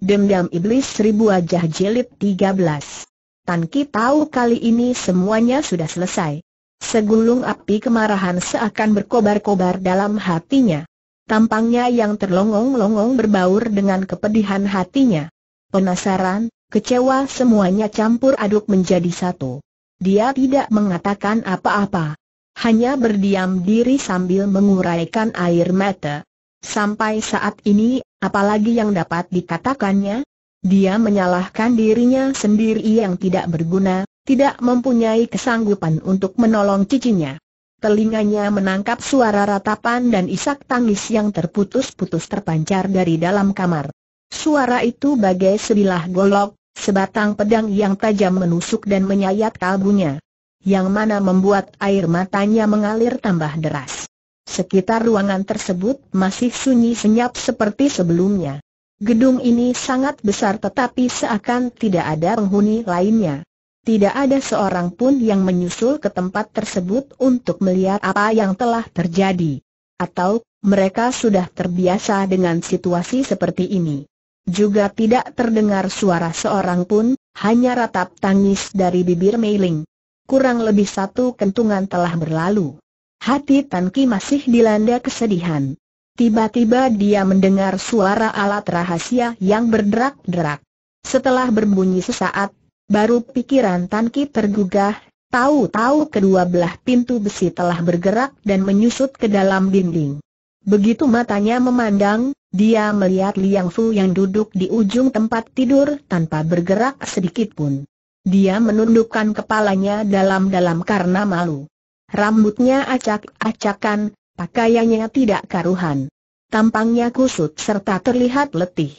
Dendam Iblis Seribu Wajah Jelit 13 Tan Ki tahu kali ini semuanya sudah selesai. Segulung api kemarahan seakan berkobar-kobar dalam hatinya. Tampangnya yang terlongong-longong berbaur dengan kepedihan hatinya. Penasaran, kecewa semuanya campur aduk menjadi satu. Dia tidak mengatakan apa-apa. Hanya berdiam diri sambil menguraikan air mata. Sampai saat ini, apalagi yang dapat dikatakannya? Dia menyalahkan dirinya sendiri yang tidak berguna, tidak mempunyai kesanggupan untuk menolong cicinya. Telinganya menangkap suara ratapan dan isak tangis yang terputus-putus terpancar dari dalam kamar. Suara itu bagai sebilah golok, sebatang pedang yang tajam menusuk dan menyayat kalbunya. Yang mana membuat air matanya mengalir tambah deras. Sekitar ruangan tersebut masih sunyi senyap seperti sebelumnya. Gedung ini sangat besar tetapi seakan tidak ada penghuni lainnya. Tidak ada seorang pun yang menyusul ke tempat tersebut untuk melihat apa yang telah terjadi. Atau, mereka sudah terbiasa dengan situasi seperti ini. Juga tidak terdengar suara seorang pun, hanya ratap tangis dari bibir Meiling. Kurang lebih satu kentungan telah berlalu. Hati Tan Ki masih dilanda kesedihan. Tiba-tiba dia mendengar suara alat rahasia yang berderak-derak. Setelah berbunyi sesaat, baru pikiran Tan Ki tergugah, tahu-tahu kedua belah pintu besi telah bergerak dan menyusut ke dalam dinding. Begitu matanya memandang, dia melihat Liang Fu yang duduk di ujung tempat tidur tanpa bergerak sedikit pun. Dia menundukkan kepalanya dalam-dalam karena malu. Rambutnya acak-acakan, pakaiannya tidak karuhan. Tampangnya kusut serta terlihat letih.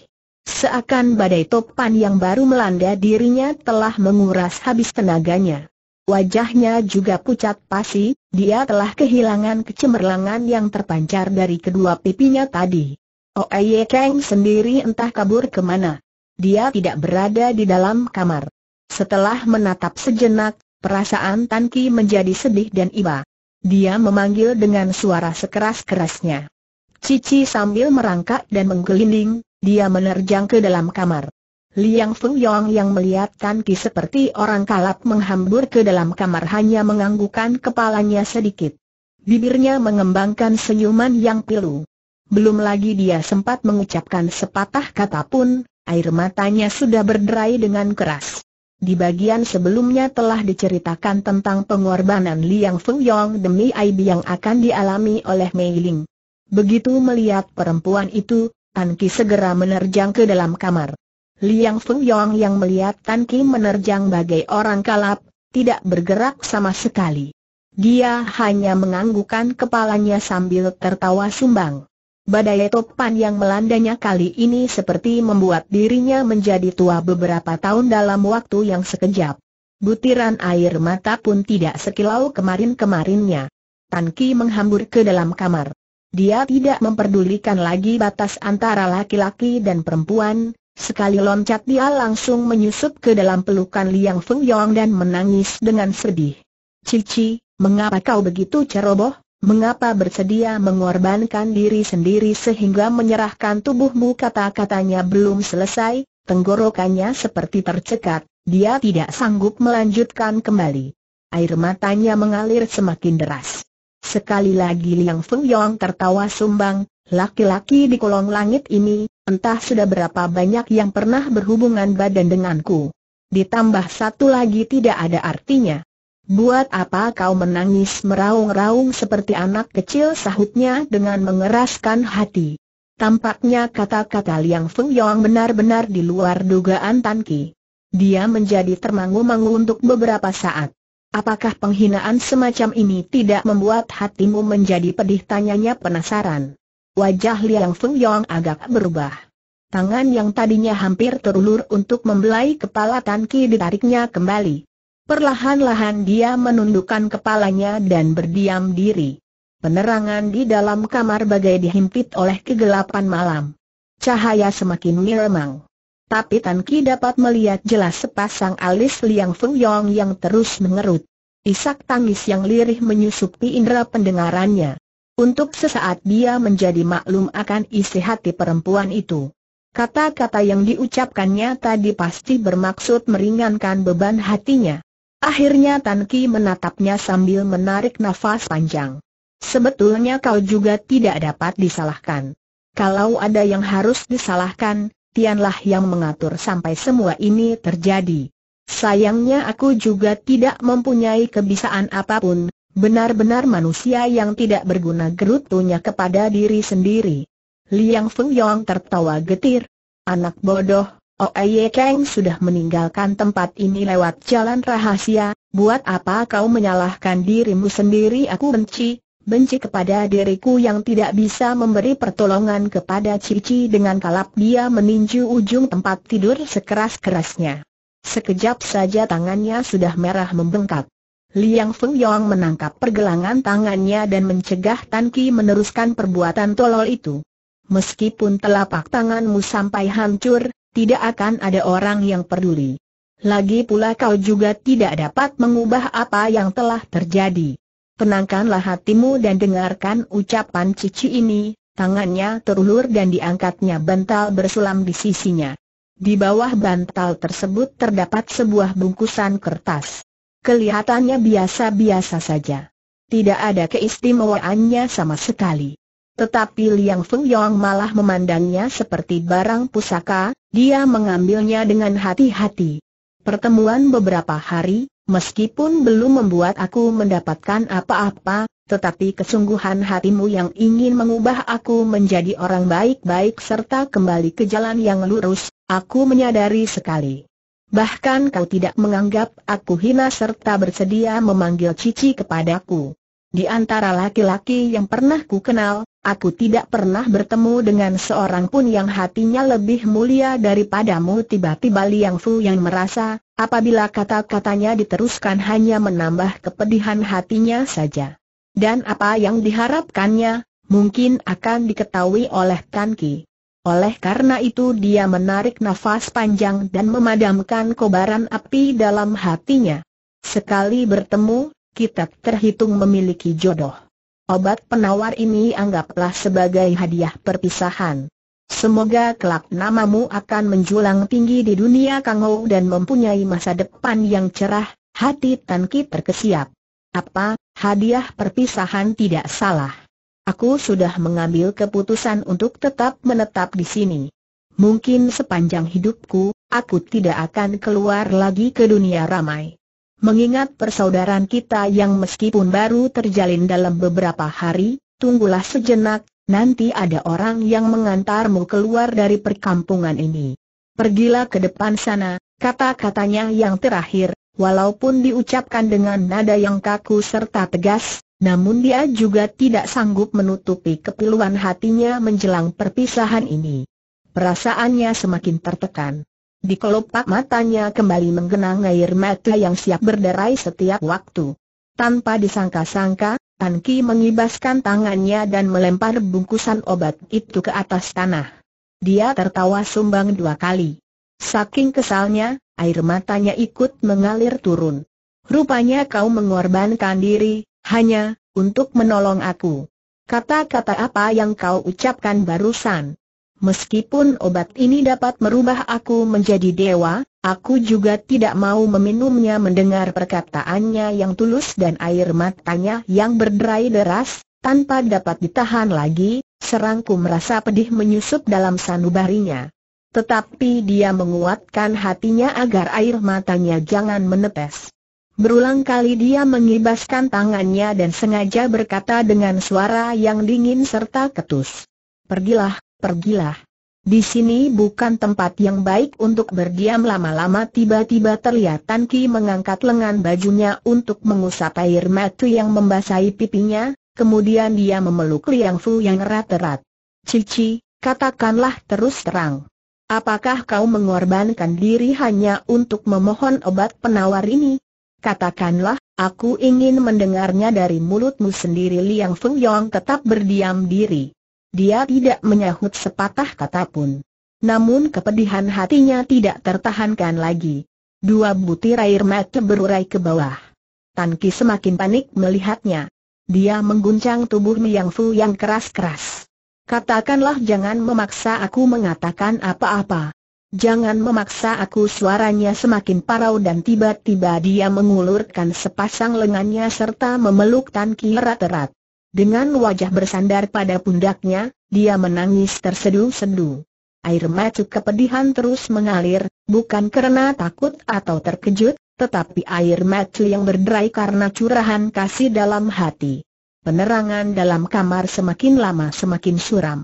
Seakan badai topan yang baru melanda dirinya telah menguras habis tenaganya. Wajahnya juga pucat pasi, dia telah kehilangan kecemerlangan yang terpancar dari kedua pipinya tadi. Oeye oh, Kang sendiri entah kabur kemana. Dia tidak berada di dalam kamar. Setelah menatap sejenak, Perasaan Tan Ki menjadi sedih dan iba. Dia memanggil dengan suara sekeras-kerasnya. Cici sambil merangkak dan menggelinding, dia menerjang ke dalam kamar. Liang Feng Yong yang melihat Tan Ki seperti orang kalap menghambur ke dalam kamar hanya menganggukkan kepalanya sedikit. Bibirnya mengembangkan senyuman yang pilu. Belum lagi dia sempat mengucapkan sepatah kata pun, air matanya sudah berderai dengan keras. Di bagian sebelumnya telah diceritakan tentang pengorbanan Liang Feng Yong demi Aibi yang akan dialami oleh Mei Ling. Begitu melihat perempuan itu, Tan Ki segera menerjang ke dalam kamar. Liang Feng Yong yang melihat Tan Ki menerjang bagai orang kalap, tidak bergerak sama sekali. Dia hanya menganggukkan kepalanya sambil tertawa sumbang. Badai topan yang melandanya kali ini seperti membuat dirinya menjadi tua beberapa tahun dalam waktu yang sekejap. Butiran air mata pun tidak sekilau kemarin-kemarinnya. Tan Ki menghambur ke dalam kamar. Dia tidak memperdulikan lagi batas antara laki-laki dan perempuan, sekali loncat dia langsung menyusup ke dalam pelukan Liang Feng Yong dan menangis dengan sedih. Cici, mengapa kau begitu ceroboh? mengapa bersedia mengorbankan diri sendiri sehingga menyerahkan tubuhmu kata-katanya belum selesai, tenggorokannya seperti tercekat, dia tidak sanggup melanjutkan kembali. Air matanya mengalir semakin deras. Sekali lagi Liang Feng Yong tertawa sumbang, laki-laki di kolong langit ini, entah sudah berapa banyak yang pernah berhubungan badan denganku. Ditambah satu lagi tidak ada artinya. Buat apa kau menangis meraung-raung seperti anak kecil sahutnya dengan mengeraskan hati. Tampaknya kata-kata Liang Feng Yong benar-benar di luar dugaan Tan Ki. Dia menjadi termangu-mangu untuk beberapa saat. Apakah penghinaan semacam ini tidak membuat hatimu menjadi pedih? Tanyanya penasaran. Wajah Liang Feng Yong agak berubah. Tangan yang tadinya hampir terulur untuk membelai kepala Tan Ki ditariknya kembali. Perlahan-lahan dia menundukkan kepalanya dan berdiam diri. Penerangan di dalam kamar bagai dihimpit oleh kegelapan malam. Cahaya semakin miremang. Tapi Tan Ki dapat melihat jelas sepasang alis Liang Feng Yong yang terus mengerut. Isak tangis yang lirih menyusupi indera pendengarannya. Untuk sesaat dia menjadi maklum akan isi hati perempuan itu. Kata-kata yang diucapkannya tadi pasti bermaksud meringankan beban hatinya. Akhirnya Tan Ki menatapnya sambil menarik nafas panjang. Sebetulnya kau juga tidak dapat disalahkan. Kalau ada yang harus disalahkan, Tianlah yang mengatur sampai semua ini terjadi. Sayangnya aku juga tidak mempunyai kebisaan apapun, benar-benar manusia yang tidak berguna gerutunya kepada diri sendiri. Liang Feng Yong tertawa getir. Anak bodoh, Oye oh, Kang sudah meninggalkan tempat ini lewat jalan rahasia, buat apa kau menyalahkan dirimu sendiri aku benci, benci kepada diriku yang tidak bisa memberi pertolongan kepada Cici dengan kalap dia meninju ujung tempat tidur sekeras-kerasnya. Sekejap saja tangannya sudah merah membengkak. Liang Feng Yong menangkap pergelangan tangannya dan mencegah Tan Ki meneruskan perbuatan tolol itu. Meskipun telapak tanganmu sampai hancur, tidak akan ada orang yang peduli. Lagi pula kau juga tidak dapat mengubah apa yang telah terjadi. Tenangkanlah hatimu dan dengarkan ucapan cici ini, tangannya terulur dan diangkatnya bantal bersulam di sisinya. Di bawah bantal tersebut terdapat sebuah bungkusan kertas. Kelihatannya biasa-biasa saja. Tidak ada keistimewaannya sama sekali. Tetapi Liang Feng Yong malah memandangnya seperti barang pusaka, dia mengambilnya dengan hati-hati. Pertemuan beberapa hari, meskipun belum membuat aku mendapatkan apa-apa, tetapi kesungguhan hatimu yang ingin mengubah aku menjadi orang baik-baik serta kembali ke jalan yang lurus, aku menyadari sekali. Bahkan kau tidak menganggap aku hina serta bersedia memanggil cici kepadaku. Di antara laki-laki yang pernah ku kenal, aku tidak pernah bertemu dengan seorang pun yang hatinya lebih mulia daripadamu tiba-tiba Liang Fu yang merasa, apabila kata-katanya diteruskan hanya menambah kepedihan hatinya saja. Dan apa yang diharapkannya, mungkin akan diketahui oleh Tan Ki. Oleh karena itu dia menarik nafas panjang dan memadamkan kobaran api dalam hatinya. Sekali bertemu, kita terhitung memiliki jodoh. Obat penawar ini anggaplah sebagai hadiah perpisahan. Semoga kelak namamu akan menjulang tinggi di dunia kangau dan mempunyai masa depan yang cerah, hati Tan Ki terkesiap. Apa, hadiah perpisahan tidak salah. Aku sudah mengambil keputusan untuk tetap menetap di sini. Mungkin sepanjang hidupku, aku tidak akan keluar lagi ke dunia ramai. Mengingat persaudaraan kita yang meskipun baru terjalin dalam beberapa hari, tunggulah sejenak, nanti ada orang yang mengantarmu keluar dari perkampungan ini. Pergilah ke depan sana, kata-katanya yang terakhir, walaupun diucapkan dengan nada yang kaku serta tegas, namun dia juga tidak sanggup menutupi kepiluan hatinya menjelang perpisahan ini. Perasaannya semakin tertekan. Di kelopak matanya kembali menggenang air mata yang siap berderai setiap waktu. Tanpa disangka-sangka, Tan Ki mengibaskan tangannya dan melempar bungkusan obat itu ke atas tanah. Dia tertawa sumbang dua kali. Saking kesalnya, air matanya ikut mengalir turun. Rupanya kau mengorbankan diri, hanya, untuk menolong aku. Kata-kata apa yang kau ucapkan barusan? Meskipun obat ini dapat merubah aku menjadi dewa, aku juga tidak mau meminumnya mendengar perkataannya yang tulus dan air matanya yang berderai deras, tanpa dapat ditahan lagi, serangku merasa pedih menyusup dalam sanubarinya. Tetapi dia menguatkan hatinya agar air matanya jangan menetes. Berulang kali dia mengibaskan tangannya dan sengaja berkata dengan suara yang dingin serta ketus. Pergilah, pergilah. Di sini bukan tempat yang baik untuk berdiam lama-lama tiba-tiba terlihat Tan Ki mengangkat lengan bajunya untuk mengusap air mata yang membasahi pipinya, kemudian dia memeluk Liang Fu yang erat-erat. Cici, katakanlah terus terang. Apakah kau mengorbankan diri hanya untuk memohon obat penawar ini? Katakanlah, aku ingin mendengarnya dari mulutmu sendiri Liang Fu Yong tetap berdiam diri. Dia tidak menyahut sepatah kata pun. Namun kepedihan hatinya tidak tertahankan lagi. Dua butir air mata berurai ke bawah. Tan Ki semakin panik melihatnya. Dia mengguncang tubuh Miang Fu yang keras-keras. Katakanlah jangan memaksa aku mengatakan apa-apa. Jangan memaksa aku suaranya semakin parau dan tiba-tiba dia mengulurkan sepasang lengannya serta memeluk Tan Ki erat-erat. Dengan wajah bersandar pada pundaknya, dia menangis terseduh-seduh. Air mata kepedihan terus mengalir, bukan karena takut atau terkejut, tetapi air mata yang berderai karena curahan kasih dalam hati. Penerangan dalam kamar semakin lama semakin suram.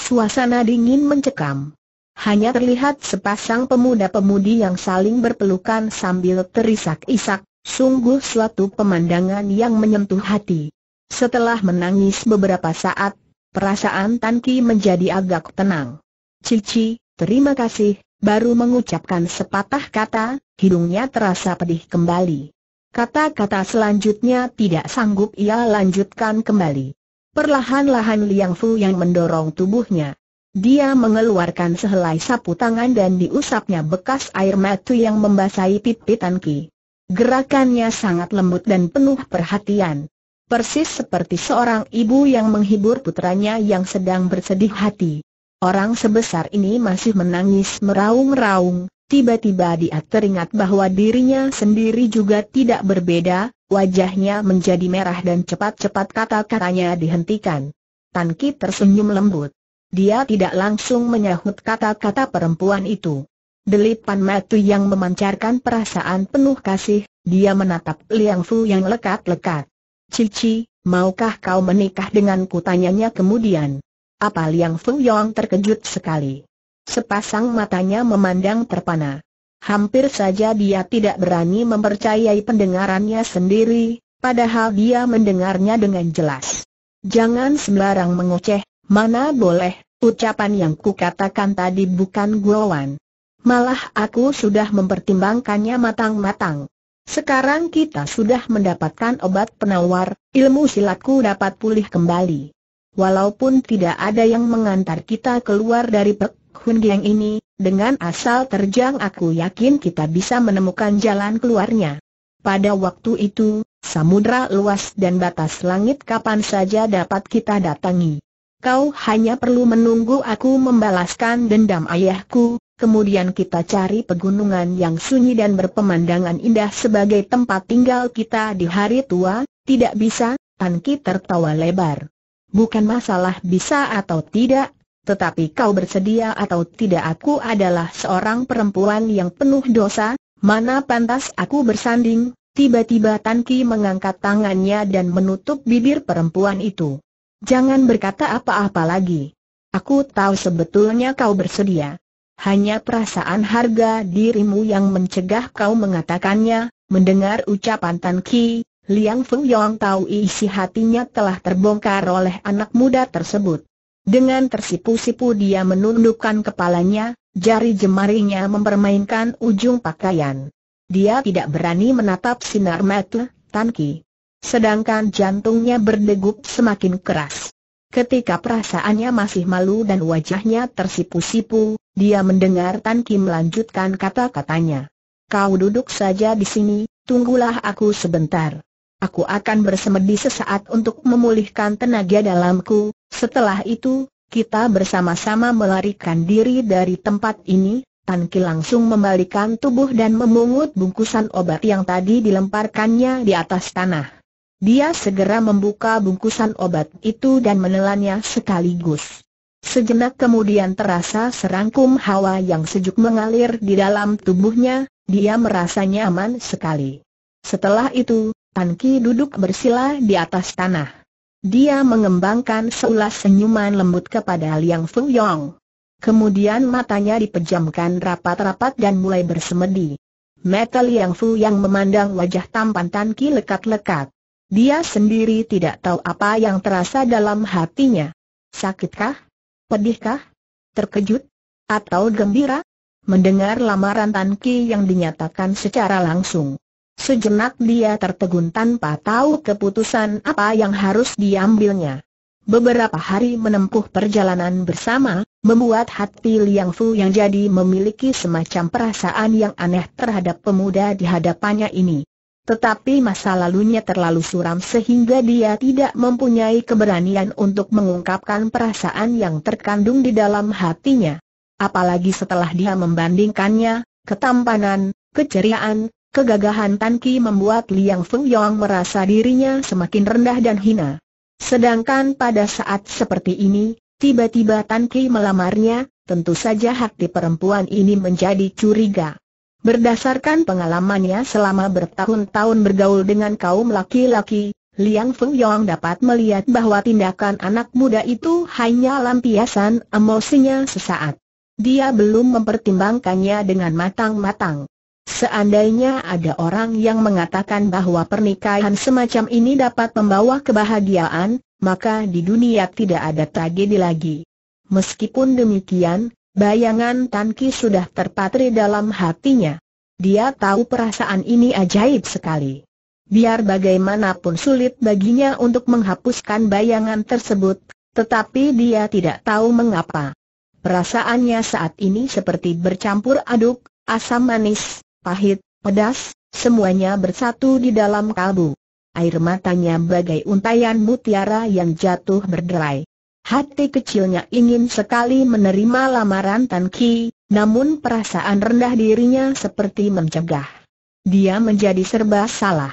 Suasana dingin mencekam. Hanya terlihat sepasang pemuda-pemudi yang saling berpelukan sambil terisak-isak, sungguh suatu pemandangan yang menyentuh hati. Setelah menangis beberapa saat, perasaan Tan Ki menjadi agak tenang. Cici, terima kasih, baru mengucapkan sepatah kata, hidungnya terasa pedih kembali. Kata-kata selanjutnya tidak sanggup ia lanjutkan kembali. Perlahan-lahan Liang Fu yang mendorong tubuhnya. Dia mengeluarkan sehelai sapu tangan dan diusapnya bekas air mata yang membasahi pipi Tan Ki. Gerakannya sangat lembut dan penuh perhatian persis seperti seorang ibu yang menghibur putranya yang sedang bersedih hati. Orang sebesar ini masih menangis meraung-raung, tiba-tiba dia teringat bahwa dirinya sendiri juga tidak berbeda, wajahnya menjadi merah dan cepat-cepat kata-katanya dihentikan. Tan Ki tersenyum lembut. Dia tidak langsung menyahut kata-kata perempuan itu. Delipan mata yang memancarkan perasaan penuh kasih, dia menatap Liang Fu yang lekat-lekat. Cici, maukah kau menikah denganku tanyanya kemudian. Apa Liang Feng Yong terkejut sekali. Sepasang matanya memandang terpana. Hampir saja dia tidak berani mempercayai pendengarannya sendiri, padahal dia mendengarnya dengan jelas. Jangan sembarang mengoceh, mana boleh, ucapan yang kukatakan tadi bukan guawan. Malah aku sudah mempertimbangkannya matang-matang. Sekarang kita sudah mendapatkan obat penawar, ilmu silatku dapat pulih kembali. Walaupun tidak ada yang mengantar kita keluar dari Pek Hun Giang ini, dengan asal terjang aku yakin kita bisa menemukan jalan keluarnya. Pada waktu itu, samudra luas dan batas langit kapan saja dapat kita datangi. Kau hanya perlu menunggu aku membalaskan dendam ayahku, kemudian kita cari pegunungan yang sunyi dan berpemandangan indah sebagai tempat tinggal kita di hari tua, tidak bisa, Tan tertawa lebar. Bukan masalah bisa atau tidak, tetapi kau bersedia atau tidak aku adalah seorang perempuan yang penuh dosa, mana pantas aku bersanding, tiba-tiba Tan mengangkat tangannya dan menutup bibir perempuan itu. Jangan berkata apa-apa lagi. Aku tahu sebetulnya kau bersedia hanya perasaan harga dirimu yang mencegah kau mengatakannya, mendengar ucapan Tan Ki, Liang Feng Yong tahu isi hatinya telah terbongkar oleh anak muda tersebut. Dengan tersipu-sipu dia menundukkan kepalanya, jari jemarinya mempermainkan ujung pakaian. Dia tidak berani menatap sinar mata Tan Ki. Sedangkan jantungnya berdegup semakin keras. Ketika perasaannya masih malu dan wajahnya tersipu-sipu, dia mendengar Tan Kim melanjutkan kata-katanya. Kau duduk saja di sini, tunggulah aku sebentar. Aku akan bersemedi sesaat untuk memulihkan tenaga dalamku, setelah itu, kita bersama-sama melarikan diri dari tempat ini, Tan Ki langsung membalikan tubuh dan memungut bungkusan obat yang tadi dilemparkannya di atas tanah. Dia segera membuka bungkusan obat itu dan menelannya sekaligus. Sejenak kemudian terasa serangkum hawa yang sejuk mengalir di dalam tubuhnya, dia merasa nyaman sekali. Setelah itu, Tan Ki duduk bersila di atas tanah. Dia mengembangkan seulas senyuman lembut kepada Liang Yong. Kemudian matanya dipejamkan rapat-rapat dan mulai bersemedi. Metal Liang Yong memandang wajah tampan Tan Ki lekat-lekat. Dia sendiri tidak tahu apa yang terasa dalam hatinya. Sakitkah? Pedihkah? Terkejut? Atau gembira? Mendengar lamaran Tan Ki yang dinyatakan secara langsung. Sejenak dia tertegun tanpa tahu keputusan apa yang harus diambilnya. Beberapa hari menempuh perjalanan bersama, membuat hati Liang Fu yang jadi memiliki semacam perasaan yang aneh terhadap pemuda di hadapannya ini. Tetapi masa lalunya terlalu suram sehingga dia tidak mempunyai keberanian untuk mengungkapkan perasaan yang terkandung di dalam hatinya. Apalagi setelah dia membandingkannya, ketampanan, keceriaan, kegagahan Tan Ki membuat Liang Feng Yong merasa dirinya semakin rendah dan hina. Sedangkan pada saat seperti ini, tiba-tiba Tan Ki melamarnya, tentu saja hati perempuan ini menjadi curiga. Berdasarkan pengalamannya selama bertahun-tahun bergaul dengan kaum laki-laki, Liang Feng Yong dapat melihat bahwa tindakan anak muda itu hanya lampiasan emosinya sesaat. Dia belum mempertimbangkannya dengan matang-matang. Seandainya ada orang yang mengatakan bahwa pernikahan semacam ini dapat membawa kebahagiaan, maka di dunia tidak ada tragedi lagi. Meskipun demikian, Bayangan Tan sudah terpatri dalam hatinya. Dia tahu perasaan ini ajaib sekali. Biar bagaimanapun sulit baginya untuk menghapuskan bayangan tersebut, tetapi dia tidak tahu mengapa. Perasaannya saat ini seperti bercampur aduk, asam manis, pahit, pedas, semuanya bersatu di dalam kalbu. Air matanya bagai untayan mutiara yang jatuh berderai. Hati kecilnya ingin sekali menerima lamaran Tan Ki, namun perasaan rendah dirinya seperti mencegah. Dia menjadi serba salah.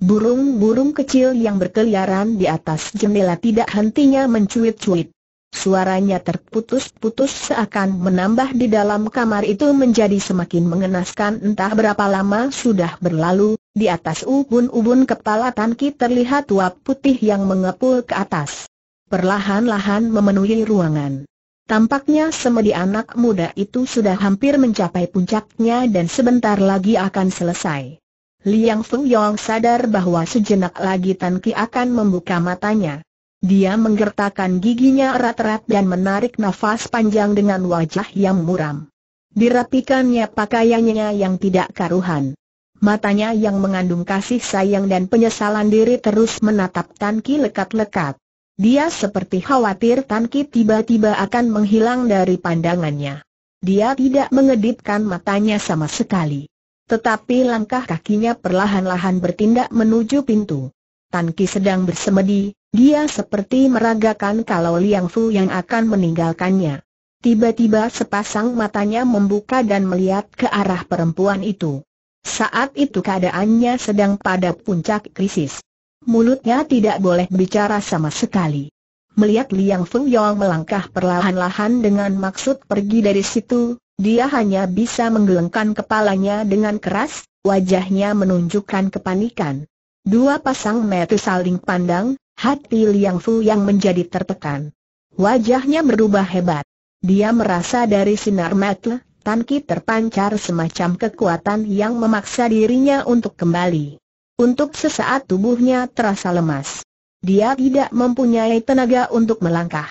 Burung-burung kecil yang berkeliaran di atas jendela tidak hentinya mencuit-cuit. Suaranya terputus-putus seakan menambah di dalam kamar itu menjadi semakin mengenaskan entah berapa lama sudah berlalu, di atas ubun-ubun kepala Tan Ki terlihat uap putih yang mengepul ke atas perlahan-lahan memenuhi ruangan. Tampaknya semedi anak muda itu sudah hampir mencapai puncaknya dan sebentar lagi akan selesai. Liang Yong sadar bahwa sejenak lagi Tan Ki akan membuka matanya. Dia menggertakkan giginya erat-erat dan menarik nafas panjang dengan wajah yang muram. Dirapikannya pakaiannya yang tidak karuhan. Matanya yang mengandung kasih sayang dan penyesalan diri terus menatap Tan Ki lekat-lekat. Dia seperti khawatir Tan Ki tiba-tiba akan menghilang dari pandangannya. Dia tidak mengedipkan matanya sama sekali. Tetapi langkah kakinya perlahan-lahan bertindak menuju pintu. Tan Ki sedang bersemedi, dia seperti meragakan kalau Liang Fu yang akan meninggalkannya. Tiba-tiba sepasang matanya membuka dan melihat ke arah perempuan itu. Saat itu keadaannya sedang pada puncak krisis mulutnya tidak boleh bicara sama sekali. Melihat Liang Feng Yong melangkah perlahan-lahan dengan maksud pergi dari situ, dia hanya bisa menggelengkan kepalanya dengan keras, wajahnya menunjukkan kepanikan. Dua pasang mata saling pandang, hati Liang Fu yang menjadi tertekan. Wajahnya berubah hebat. Dia merasa dari sinar mata, Tan terpancar semacam kekuatan yang memaksa dirinya untuk kembali. Untuk sesaat tubuhnya terasa lemas. Dia tidak mempunyai tenaga untuk melangkah.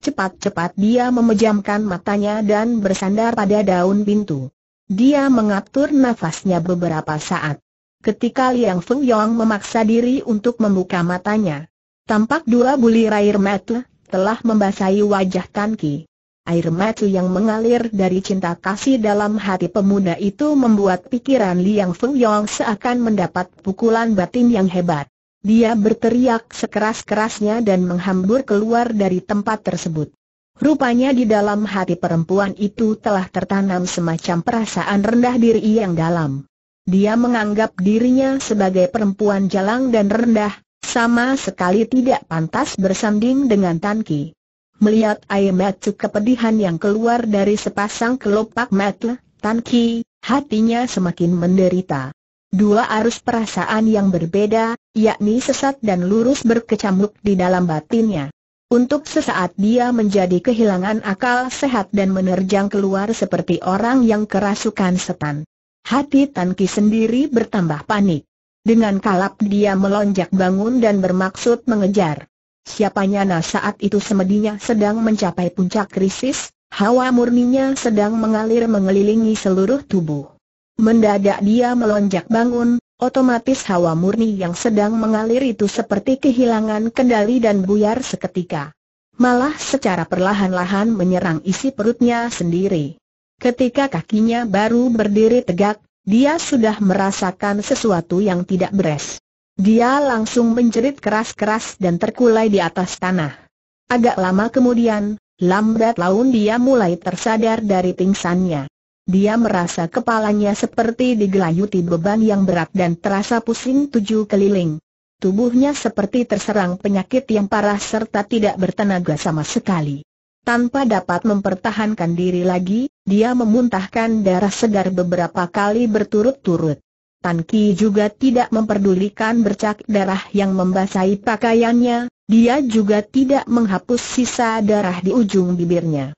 Cepat-cepat dia memejamkan matanya dan bersandar pada daun pintu. Dia mengatur nafasnya beberapa saat. Ketika Liang Feng Yong memaksa diri untuk membuka matanya, tampak dua bulir air mata telah membasahi wajah Tan Ki. Air mata yang mengalir dari cinta kasih dalam hati pemuda itu membuat pikiran Liang Feng Yong seakan mendapat pukulan batin yang hebat. Dia berteriak sekeras-kerasnya dan menghambur keluar dari tempat tersebut. Rupanya di dalam hati perempuan itu telah tertanam semacam perasaan rendah diri yang dalam. Dia menganggap dirinya sebagai perempuan jalang dan rendah, sama sekali tidak pantas bersanding dengan Tan Ki. Melihat air mata kepedihan yang keluar dari sepasang kelopak mata, Tan Ki, hatinya semakin menderita. Dua arus perasaan yang berbeda, yakni sesat dan lurus berkecamuk di dalam batinnya. Untuk sesaat dia menjadi kehilangan akal sehat dan menerjang keluar seperti orang yang kerasukan setan. Hati Tan Ki sendiri bertambah panik. Dengan kalap dia melonjak bangun dan bermaksud mengejar. Siapanya nyana saat itu semedinya sedang mencapai puncak krisis, hawa murninya sedang mengalir mengelilingi seluruh tubuh. Mendadak dia melonjak bangun, otomatis hawa murni yang sedang mengalir itu seperti kehilangan kendali dan buyar seketika. Malah secara perlahan-lahan menyerang isi perutnya sendiri. Ketika kakinya baru berdiri tegak, dia sudah merasakan sesuatu yang tidak beres. Dia langsung menjerit keras-keras dan terkulai di atas tanah. Agak lama kemudian, lambat laun dia mulai tersadar dari pingsannya. Dia merasa kepalanya seperti digelayuti beban yang berat dan terasa pusing tujuh keliling. Tubuhnya seperti terserang penyakit yang parah serta tidak bertenaga sama sekali. Tanpa dapat mempertahankan diri lagi, dia memuntahkan darah segar beberapa kali berturut-turut. Tan Ki juga tidak memperdulikan bercak darah yang membasahi pakaiannya, dia juga tidak menghapus sisa darah di ujung bibirnya.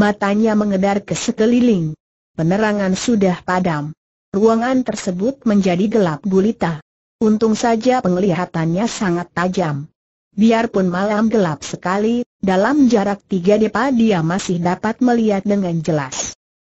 Matanya mengedar ke sekeliling. Penerangan sudah padam. Ruangan tersebut menjadi gelap gulita. Untung saja penglihatannya sangat tajam. Biarpun malam gelap sekali, dalam jarak tiga depa dia masih dapat melihat dengan jelas.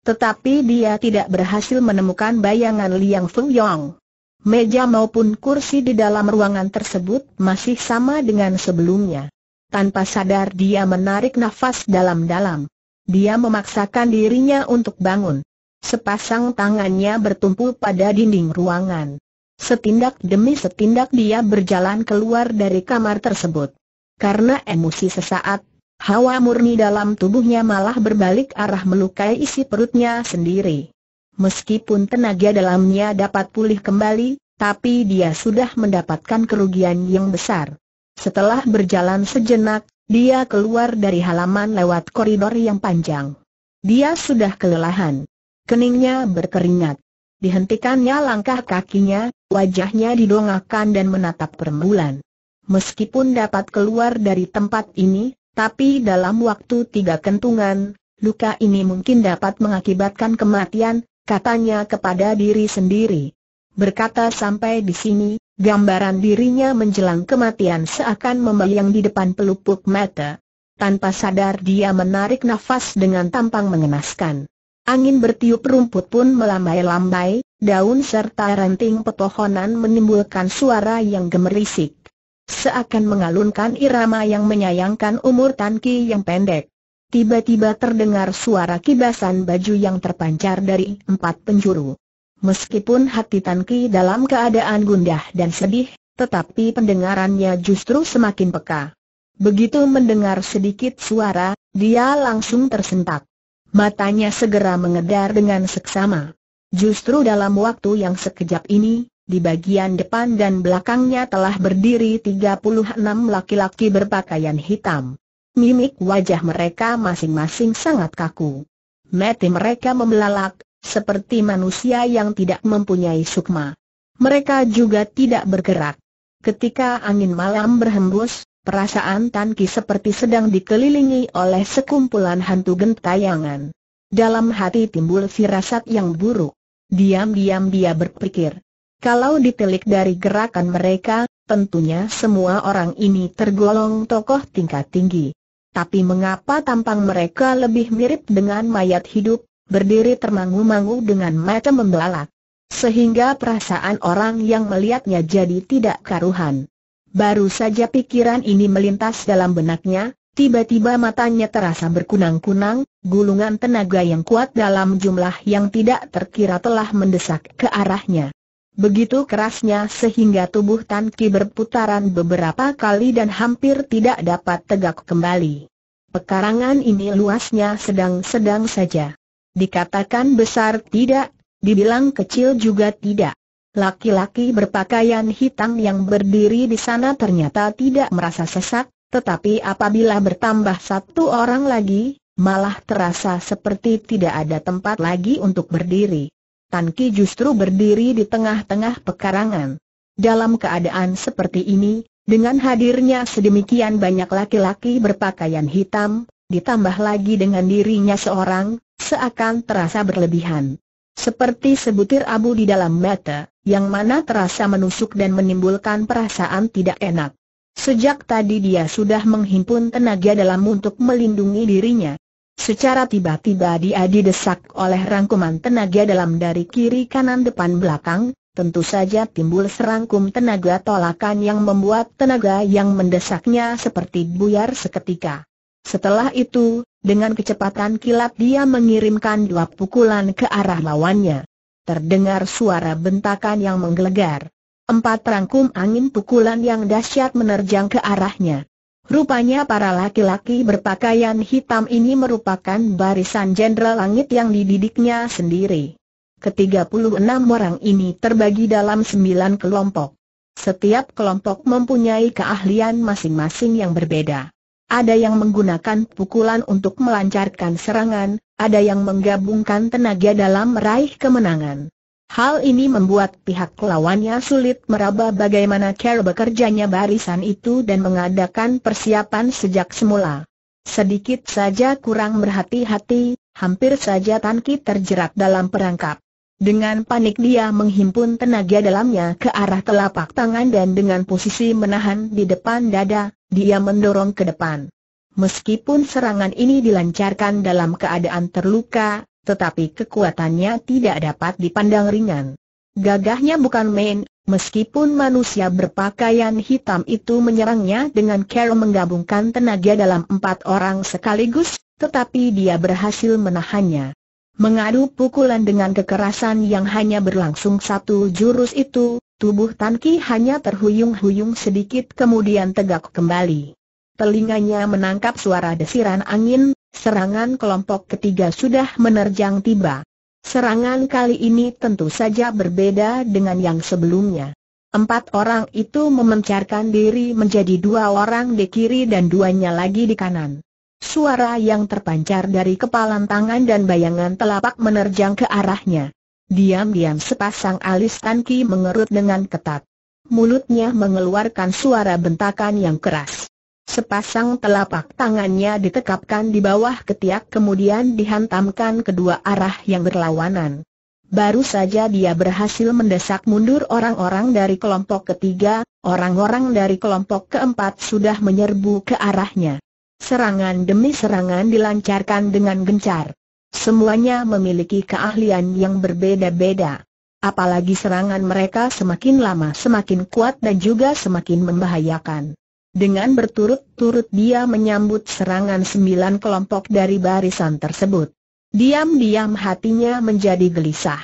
Tetapi dia tidak berhasil menemukan bayangan Liang Feng Yong. Meja maupun kursi di dalam ruangan tersebut masih sama dengan sebelumnya. Tanpa sadar dia menarik nafas dalam-dalam. Dia memaksakan dirinya untuk bangun. Sepasang tangannya bertumpu pada dinding ruangan. Setindak demi setindak dia berjalan keluar dari kamar tersebut. Karena emosi sesaat Hawa murni dalam tubuhnya malah berbalik arah melukai isi perutnya sendiri. Meskipun tenaga dalamnya dapat pulih kembali, tapi dia sudah mendapatkan kerugian yang besar. Setelah berjalan sejenak, dia keluar dari halaman lewat koridor yang panjang. Dia sudah kelelahan. Keningnya berkeringat. Dihentikannya langkah kakinya, wajahnya didongakkan dan menatap permulan. Meskipun dapat keluar dari tempat ini, tapi dalam waktu tiga kentungan, luka ini mungkin dapat mengakibatkan kematian, katanya kepada diri sendiri. Berkata sampai di sini, gambaran dirinya menjelang kematian seakan membayang di depan pelupuk mata. Tanpa sadar dia menarik nafas dengan tampang mengenaskan. Angin bertiup rumput pun melambai-lambai, daun serta ranting pepohonan menimbulkan suara yang gemerisik seakan mengalunkan irama yang menyayangkan umur Tan yang pendek. Tiba-tiba terdengar suara kibasan baju yang terpancar dari empat penjuru. Meskipun hati Tan dalam keadaan gundah dan sedih, tetapi pendengarannya justru semakin peka. Begitu mendengar sedikit suara, dia langsung tersentak. Matanya segera mengedar dengan seksama. Justru dalam waktu yang sekejap ini, di bagian depan dan belakangnya telah berdiri 36 laki-laki berpakaian hitam. Mimik wajah mereka masing-masing sangat kaku. Mete mereka membelalak, seperti manusia yang tidak mempunyai sukma. Mereka juga tidak bergerak. Ketika angin malam berhembus, perasaan Tan seperti sedang dikelilingi oleh sekumpulan hantu gentayangan. Dalam hati timbul firasat yang buruk. Diam-diam dia berpikir, kalau ditilik dari gerakan mereka, tentunya semua orang ini tergolong tokoh tingkat tinggi. Tapi mengapa tampang mereka lebih mirip dengan mayat hidup, berdiri termangu-mangu dengan mata membelalak? Sehingga perasaan orang yang melihatnya jadi tidak karuhan. Baru saja pikiran ini melintas dalam benaknya, tiba-tiba matanya terasa berkunang-kunang, gulungan tenaga yang kuat dalam jumlah yang tidak terkira telah mendesak ke arahnya. Begitu kerasnya sehingga tubuh Tan Ki berputaran beberapa kali dan hampir tidak dapat tegak kembali. Pekarangan ini luasnya sedang-sedang saja. Dikatakan besar tidak, dibilang kecil juga tidak. Laki-laki berpakaian hitam yang berdiri di sana ternyata tidak merasa sesak, tetapi apabila bertambah satu orang lagi, malah terasa seperti tidak ada tempat lagi untuk berdiri. Tan Ki justru berdiri di tengah-tengah pekarangan. Dalam keadaan seperti ini, dengan hadirnya sedemikian banyak laki-laki berpakaian hitam, ditambah lagi dengan dirinya seorang, seakan terasa berlebihan. Seperti sebutir abu di dalam mata, yang mana terasa menusuk dan menimbulkan perasaan tidak enak. Sejak tadi dia sudah menghimpun tenaga dalam untuk melindungi dirinya, Secara tiba-tiba dia didesak oleh rangkuman tenaga dalam dari kiri kanan depan belakang, tentu saja timbul serangkum tenaga tolakan yang membuat tenaga yang mendesaknya seperti buyar seketika. Setelah itu, dengan kecepatan kilat dia mengirimkan dua pukulan ke arah lawannya. Terdengar suara bentakan yang menggelegar. Empat rangkum angin pukulan yang dahsyat menerjang ke arahnya. Rupanya para laki-laki berpakaian hitam ini merupakan barisan jenderal langit yang dididiknya sendiri. Ketiga puluh enam orang ini terbagi dalam sembilan kelompok. Setiap kelompok mempunyai keahlian masing-masing yang berbeda. Ada yang menggunakan pukulan untuk melancarkan serangan, ada yang menggabungkan tenaga dalam meraih kemenangan. Hal ini membuat pihak lawannya sulit meraba bagaimana cara bekerjanya barisan itu dan mengadakan persiapan sejak semula. Sedikit saja kurang berhati-hati, hampir saja Tan terjerat dalam perangkap. Dengan panik dia menghimpun tenaga dalamnya ke arah telapak tangan dan dengan posisi menahan di depan dada, dia mendorong ke depan. Meskipun serangan ini dilancarkan dalam keadaan terluka, tetapi kekuatannya tidak dapat dipandang ringan. Gagahnya bukan main, meskipun manusia berpakaian hitam itu menyerangnya dengan cara menggabungkan tenaga dalam empat orang sekaligus, tetapi dia berhasil menahannya. Mengadu pukulan dengan kekerasan yang hanya berlangsung satu jurus itu, tubuh Tanki hanya terhuyung-huyung sedikit kemudian tegak kembali. Telinganya menangkap suara desiran angin, serangan kelompok ketiga sudah menerjang tiba. Serangan kali ini tentu saja berbeda dengan yang sebelumnya. Empat orang itu memencarkan diri menjadi dua orang di kiri dan duanya lagi di kanan. Suara yang terpancar dari kepalan tangan dan bayangan telapak menerjang ke arahnya. Diam-diam sepasang alis Tan mengerut dengan ketat. Mulutnya mengeluarkan suara bentakan yang keras. Sepasang telapak tangannya ditekapkan di bawah ketiak kemudian dihantamkan kedua arah yang berlawanan. Baru saja dia berhasil mendesak mundur orang-orang dari kelompok ketiga, orang-orang dari kelompok keempat sudah menyerbu ke arahnya. Serangan demi serangan dilancarkan dengan gencar. Semuanya memiliki keahlian yang berbeda-beda. Apalagi serangan mereka semakin lama semakin kuat dan juga semakin membahayakan. Dengan berturut-turut dia menyambut serangan sembilan kelompok dari barisan tersebut. Diam-diam hatinya menjadi gelisah.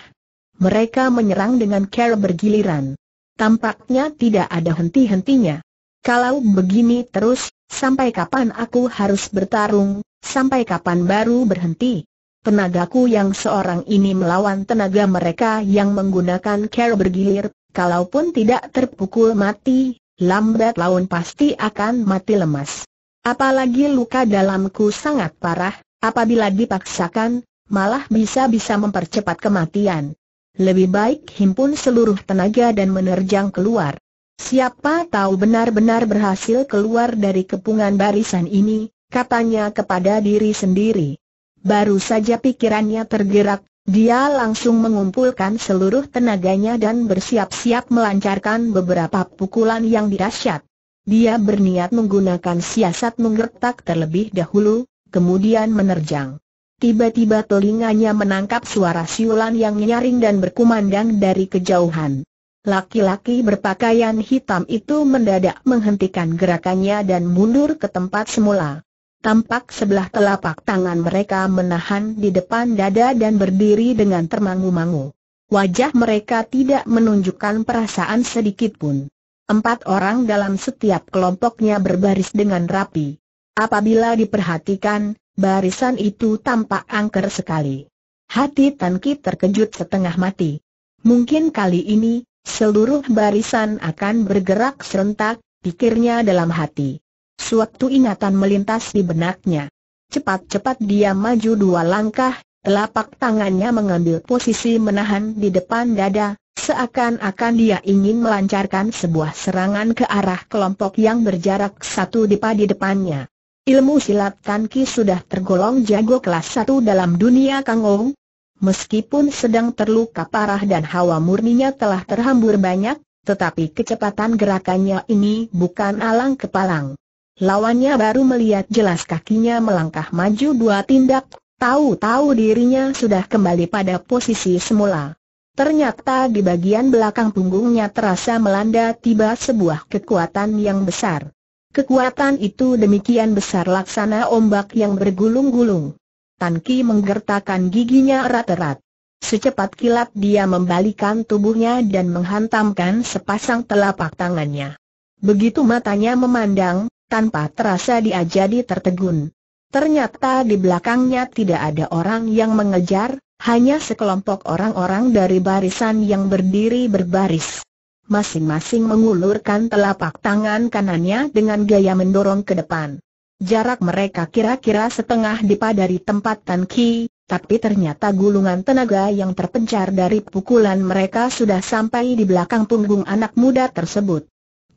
Mereka menyerang dengan care bergiliran. Tampaknya tidak ada henti-hentinya. Kalau begini terus, sampai kapan aku harus bertarung, sampai kapan baru berhenti? Tenagaku yang seorang ini melawan tenaga mereka yang menggunakan care bergilir, kalaupun tidak terpukul mati, lambat laun pasti akan mati lemas. Apalagi luka dalamku sangat parah, apabila dipaksakan, malah bisa-bisa mempercepat kematian. Lebih baik himpun seluruh tenaga dan menerjang keluar. Siapa tahu benar-benar berhasil keluar dari kepungan barisan ini, katanya kepada diri sendiri. Baru saja pikirannya tergerak, dia langsung mengumpulkan seluruh tenaganya dan bersiap-siap melancarkan beberapa pukulan yang dirasyat. Dia berniat menggunakan siasat menggertak terlebih dahulu, kemudian menerjang. Tiba-tiba telinganya menangkap suara siulan yang nyaring dan berkumandang dari kejauhan. Laki-laki berpakaian hitam itu mendadak menghentikan gerakannya dan mundur ke tempat semula tampak sebelah telapak tangan mereka menahan di depan dada dan berdiri dengan termangu-mangu. Wajah mereka tidak menunjukkan perasaan sedikit pun. Empat orang dalam setiap kelompoknya berbaris dengan rapi. Apabila diperhatikan, barisan itu tampak angker sekali. Hati Tan Ki terkejut setengah mati. Mungkin kali ini, seluruh barisan akan bergerak serentak, pikirnya dalam hati. Suatu ingatan melintas di benaknya. Cepat-cepat dia maju dua langkah, telapak tangannya mengambil posisi menahan di depan dada, seakan-akan dia ingin melancarkan sebuah serangan ke arah kelompok yang berjarak satu dipa di depannya. Ilmu silat Tanki sudah tergolong jago kelas satu dalam dunia Kang Ou. Meskipun sedang terluka parah dan hawa murninya telah terhambur banyak, tetapi kecepatan gerakannya ini bukan alang kepalang. Lawannya baru melihat jelas kakinya melangkah maju dua tindak, tahu-tahu dirinya sudah kembali pada posisi semula. Ternyata di bagian belakang punggungnya terasa melanda tiba sebuah kekuatan yang besar. Kekuatan itu demikian besar laksana ombak yang bergulung-gulung. Tan Ki menggertakkan giginya erat-erat. Secepat kilat dia membalikan tubuhnya dan menghantamkan sepasang telapak tangannya. Begitu matanya memandang, tanpa terasa dia jadi tertegun. Ternyata di belakangnya tidak ada orang yang mengejar, hanya sekelompok orang-orang dari barisan yang berdiri berbaris. Masing-masing mengulurkan telapak tangan kanannya dengan gaya mendorong ke depan. Jarak mereka kira-kira setengah dipa dari tempat Tan Ki, tapi ternyata gulungan tenaga yang terpencar dari pukulan mereka sudah sampai di belakang punggung anak muda tersebut.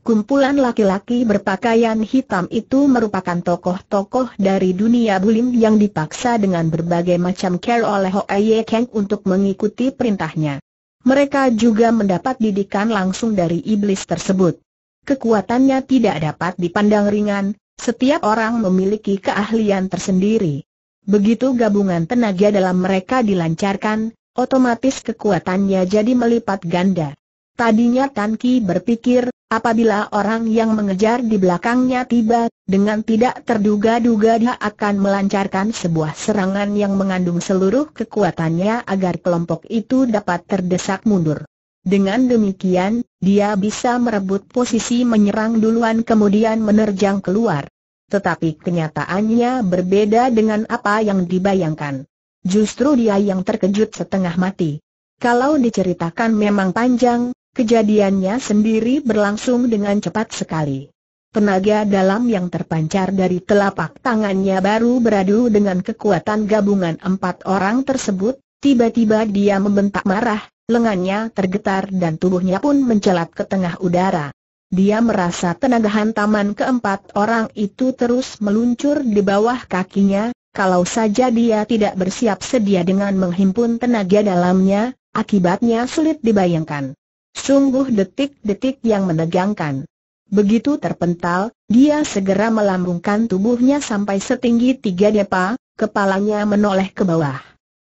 Kumpulan laki-laki berpakaian hitam itu merupakan tokoh-tokoh dari dunia bulim yang dipaksa dengan berbagai macam care oleh Hoa Kang untuk mengikuti perintahnya. Mereka juga mendapat didikan langsung dari iblis tersebut. Kekuatannya tidak dapat dipandang ringan, setiap orang memiliki keahlian tersendiri. Begitu gabungan tenaga dalam mereka dilancarkan, otomatis kekuatannya jadi melipat ganda. Tadinya Tan Ki berpikir, Apabila orang yang mengejar di belakangnya tiba, dengan tidak terduga-duga dia akan melancarkan sebuah serangan yang mengandung seluruh kekuatannya agar kelompok itu dapat terdesak mundur. Dengan demikian, dia bisa merebut posisi menyerang duluan kemudian menerjang keluar. Tetapi kenyataannya berbeda dengan apa yang dibayangkan. Justru dia yang terkejut setengah mati. Kalau diceritakan memang panjang, Kejadiannya sendiri berlangsung dengan cepat sekali. Tenaga dalam yang terpancar dari telapak tangannya baru beradu dengan kekuatan gabungan empat orang tersebut, tiba-tiba dia membentak marah, lengannya tergetar dan tubuhnya pun mencelat ke tengah udara. Dia merasa tenaga hantaman keempat orang itu terus meluncur di bawah kakinya, kalau saja dia tidak bersiap sedia dengan menghimpun tenaga dalamnya, akibatnya sulit dibayangkan. Sungguh detik-detik yang menegangkan. Begitu terpental, dia segera melambungkan tubuhnya sampai setinggi tiga depa, kepalanya menoleh ke bawah.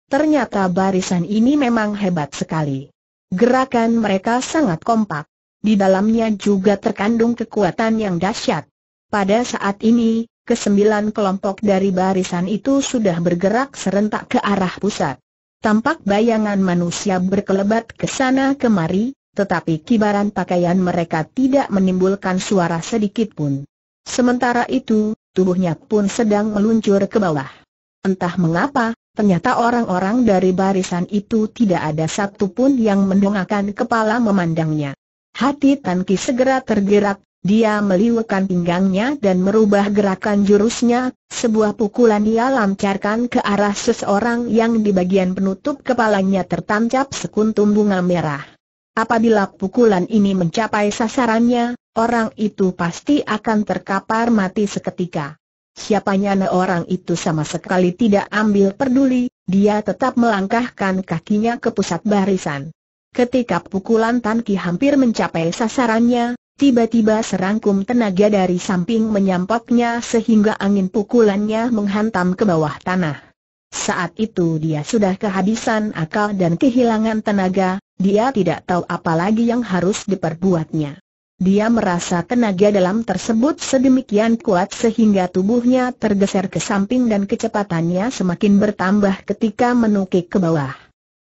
Ternyata barisan ini memang hebat sekali. Gerakan mereka sangat kompak. Di dalamnya juga terkandung kekuatan yang dahsyat. Pada saat ini, kesembilan kelompok dari barisan itu sudah bergerak serentak ke arah pusat. Tampak bayangan manusia berkelebat ke sana kemari, tetapi kibaran pakaian mereka tidak menimbulkan suara sedikit pun. Sementara itu, tubuhnya pun sedang meluncur ke bawah. Entah mengapa, ternyata orang-orang dari barisan itu tidak ada satupun yang mendongakkan kepala memandangnya. Hati Tan segera tergerak, dia meliukan pinggangnya dan merubah gerakan jurusnya, sebuah pukulan ia lancarkan ke arah seseorang yang di bagian penutup kepalanya tertancap sekuntum bunga merah. Apabila pukulan ini mencapai sasarannya, orang itu pasti akan terkapar mati seketika. Siapanya ne orang itu sama sekali tidak ambil peduli, dia tetap melangkahkan kakinya ke pusat barisan. Ketika pukulan Tan hampir mencapai sasarannya, tiba-tiba serangkum tenaga dari samping menyampoknya sehingga angin pukulannya menghantam ke bawah tanah. Saat itu dia sudah kehabisan akal dan kehilangan tenaga, dia tidak tahu apa lagi yang harus diperbuatnya. Dia merasa tenaga dalam tersebut sedemikian kuat sehingga tubuhnya tergeser ke samping dan kecepatannya semakin bertambah ketika menukik ke bawah.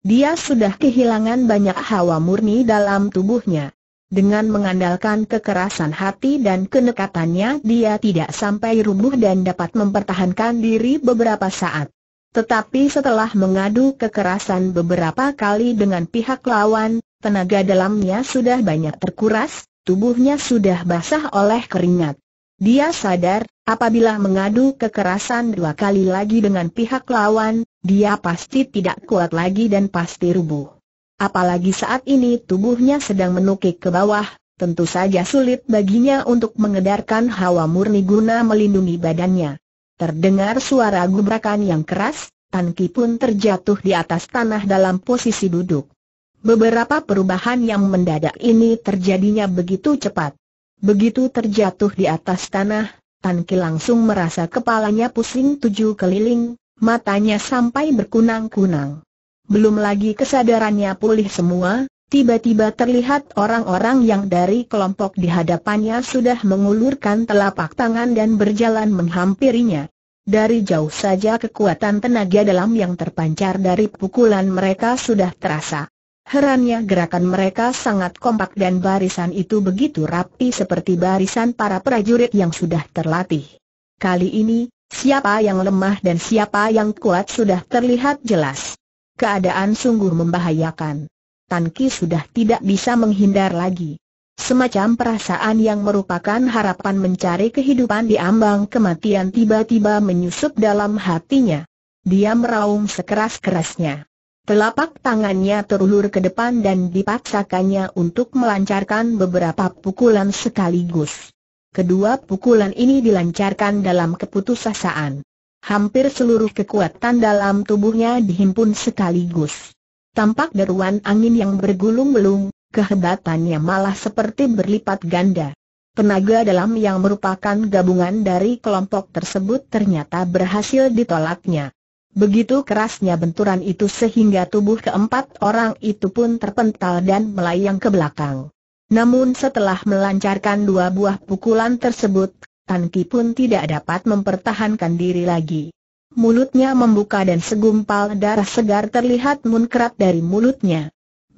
Dia sudah kehilangan banyak hawa murni dalam tubuhnya. Dengan mengandalkan kekerasan hati dan kenekatannya dia tidak sampai rubuh dan dapat mempertahankan diri beberapa saat. Tetapi setelah mengadu kekerasan beberapa kali dengan pihak lawan, tenaga dalamnya sudah banyak terkuras, tubuhnya sudah basah oleh keringat. Dia sadar, apabila mengadu kekerasan dua kali lagi dengan pihak lawan, dia pasti tidak kuat lagi dan pasti rubuh. Apalagi saat ini tubuhnya sedang menukik ke bawah, tentu saja sulit baginya untuk mengedarkan hawa murni guna melindungi badannya. Terdengar suara gubrakan yang keras, Tan Ki pun terjatuh di atas tanah dalam posisi duduk. Beberapa perubahan yang mendadak ini terjadinya begitu cepat. Begitu terjatuh di atas tanah, Tan Ki langsung merasa kepalanya pusing tujuh keliling, matanya sampai berkunang-kunang. Belum lagi kesadarannya pulih semua, Tiba-tiba terlihat orang-orang yang dari kelompok di hadapannya sudah mengulurkan telapak tangan dan berjalan menghampirinya. Dari jauh saja kekuatan tenaga dalam yang terpancar dari pukulan mereka sudah terasa. Herannya gerakan mereka sangat kompak dan barisan itu begitu rapi seperti barisan para prajurit yang sudah terlatih. Kali ini, siapa yang lemah dan siapa yang kuat sudah terlihat jelas. Keadaan sungguh membahayakan. Tan Ki sudah tidak bisa menghindar lagi. Semacam perasaan yang merupakan harapan mencari kehidupan di ambang kematian tiba-tiba menyusup dalam hatinya. Dia meraung sekeras-kerasnya. Telapak tangannya terulur ke depan dan dipaksakannya untuk melancarkan beberapa pukulan sekaligus. Kedua pukulan ini dilancarkan dalam keputusasaan. Hampir seluruh kekuatan dalam tubuhnya dihimpun sekaligus tampak deruan angin yang bergulung-gulung, kehebatannya malah seperti berlipat ganda. Tenaga dalam yang merupakan gabungan dari kelompok tersebut ternyata berhasil ditolaknya. Begitu kerasnya benturan itu sehingga tubuh keempat orang itu pun terpental dan melayang ke belakang. Namun setelah melancarkan dua buah pukulan tersebut, Tan pun tidak dapat mempertahankan diri lagi mulutnya membuka dan segumpal darah segar terlihat munkrat dari mulutnya.